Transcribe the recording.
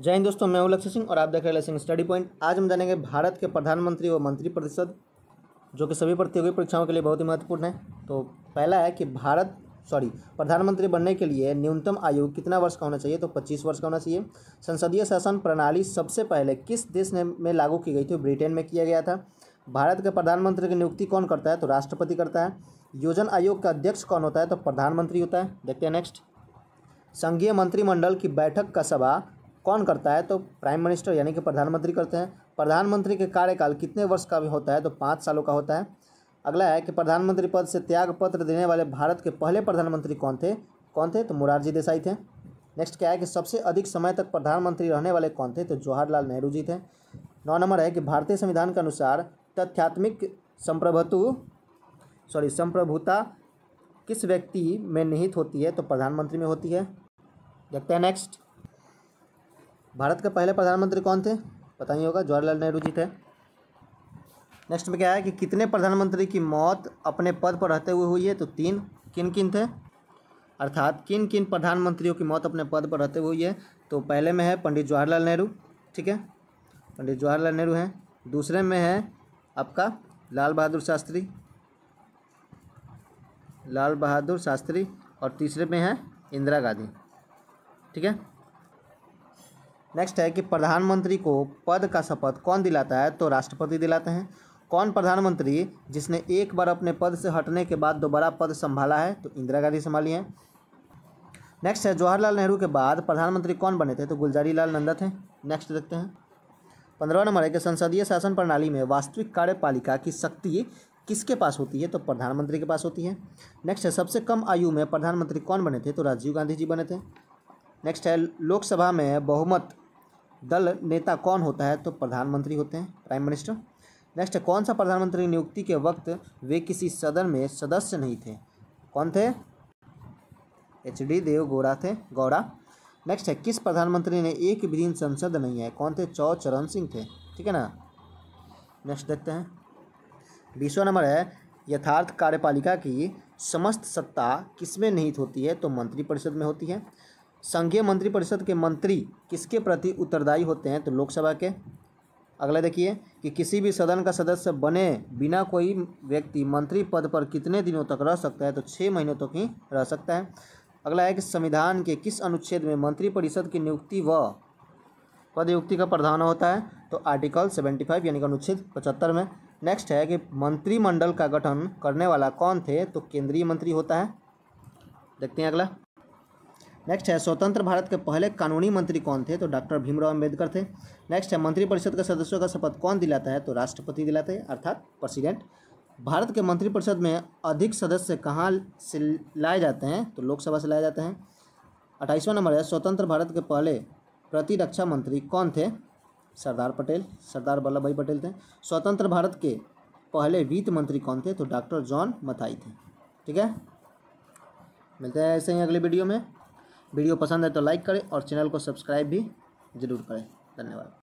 जय हिंद दोस्तों मैं उलक्ष सिंह और आप देख रहे हैं सिंह स्टडी पॉइंट आज हम जानेंगे भारत के प्रधानमंत्री व मंत्री परिषद जो कि सभी प्रतियोगी परीक्षाओं के लिए बहुत ही महत्वपूर्ण है तो पहला है कि भारत सॉरी प्रधानमंत्री बनने के लिए न्यूनतम आयु कितना वर्ष का होना चाहिए तो पच्चीस वर्ष का होना चाहिए संसदीय शासन प्रणाली सबसे पहले किस देश में लागू की गई थी ब्रिटेन में किया गया था भारत के प्रधानमंत्री की नियुक्ति कौन करता है तो राष्ट्रपति करता है योजन आयोग का अध्यक्ष कौन होता है तो प्रधानमंत्री होता है देखते हैं नेक्स्ट संघीय मंत्रिमंडल की बैठक का सभा कौन करता है तो प्राइम मिनिस्टर यानी कि प्रधानमंत्री करते हैं प्रधानमंत्री के कार्यकाल कितने वर्ष का भी होता है तो पाँच सालों का होता है अगला है कि प्रधानमंत्री पद से त्याग पत्र देने वाले भारत के पहले प्रधानमंत्री कौन थे कौन थे तो मुरारजी देसाई थे नेक्स्ट क्या है कि सबसे अधिक समय तक प्रधानमंत्री रहने वाले कौन थे तो जवाहरलाल नेहरू जी थे नौ नंबर है कि भारतीय संविधान के अनुसार तथ्यात्मिक संप्रभुत्व सॉरी संप्रभुता किस व्यक्ति में निहित होती है तो प्रधानमंत्री में होती है देखते हैं नेक्स्ट भारत के पहले प्रधानमंत्री कौन थे पता ही होगा जवाहरलाल नेहरू जी थे नेक्स्ट में क्या है कि कितने प्रधानमंत्री की मौत अपने पद पर रहते हुए हुई है तो तीन किन किन थे अर्थात किन किन प्रधानमंत्रियों की मौत अपने पद पर रहते हुए हुई है तो पहले में है पंडित जवाहरलाल नेहरू ठीक है पंडित जवाहरलाल नेहरू हैं दूसरे में है आपका लाल बहादुर शास्त्री लाल बहादुर शास्त्री और तीसरे में है इंदिरा गांधी ठीक है नेक्स्ट है कि प्रधानमंत्री को पद का शपथ कौन दिलाता है तो राष्ट्रपति दिलाते हैं कौन प्रधानमंत्री जिसने एक बार अपने पद से हटने के बाद दोबारा पद संभाला है तो इंदिरा गांधी संभाली हैं नेक्स्ट है जवाहरलाल नेहरू के बाद प्रधानमंत्री कौन बने थे तो गुलजारी लाल नंदा थे नेक्स्ट देखते हैं पंद्रह नंबर है कि संसदीय शासन प्रणाली में वास्तविक कार्यपालिका की शक्ति किसके पास होती है तो प्रधानमंत्री के पास होती है नेक्स्ट है सबसे कम आयु में प्रधानमंत्री कौन बने थे तो राजीव गांधी जी बने थे नेक्स्ट है लोकसभा में बहुमत दल नेता कौन होता है तो प्रधानमंत्री होते हैं प्राइम मिनिस्टर नेक्स्ट कौन सा प्रधानमंत्री नियुक्ति के वक्त वे किसी सदन में सदस्य नहीं थे कौन थे एच डी देव गौड़ा थे गौड़ा नेक्स्ट है किस प्रधानमंत्री ने एक भी दिन संसद नहीं है कौन थे चौ चरण सिंह थे ठीक है ना नेक्स्ट देखते हैं बीसवा नंबर है यथार्थ कार्यपालिका की समस्त सत्ता किसमें निहित होती है तो मंत्रिपरिषद में होती है संघीय मंत्रिपरिषद के मंत्री किसके प्रति उत्तरदायी होते हैं तो लोकसभा के अगला देखिए कि किसी भी सदन का सदस्य बने बिना कोई व्यक्ति मंत्री पद पर कितने दिनों तक रह सकता है तो छः महीनों तक तो ही रह सकता है अगला है कि संविधान के किस अनुच्छेद में मंत्रिपरिषद की नियुक्ति व पदयुक्ति का प्रधान होता है तो आर्टिकल सेवेंटी फाइव यानी कि अनुच्छेद पचहत्तर में नेक्स्ट है कि मंत्रिमंडल का गठन करने वाला कौन थे तो केंद्रीय मंत्री होता है देखते हैं अगला नेक्स्ट है स्वतंत्र भारत के पहले कानूनी मंत्री कौन थे तो डॉक्टर भीमराव अंबेडकर थे नेक्स्ट है मंत्रिपरिषद के सदस्यों का शपथ कौन दिलाता है तो राष्ट्रपति दिलाते हैं अर्थात प्रेसिडेंट भारत के मंत्रिपरिषद में अधिक सदस्य कहाँ से लाए जाते हैं तो लोकसभा से लाए जाते हैं अट्ठाईसवां नंबर है स्वतंत्र भारत के पहले प्रतिरक्षा मंत्री कौन थे सरदार पटेल सरदार वल्लभ भाई पटेल थे स्वतंत्र भारत के पहले वित्त मंत्री कौन थे तो डॉक्टर जॉन मथाई थे ठीक है मिलते हैं ऐसे ही अगले वीडियो में वीडियो पसंद है तो लाइक करें और चैनल को सब्सक्राइब भी ज़रूर करें धन्यवाद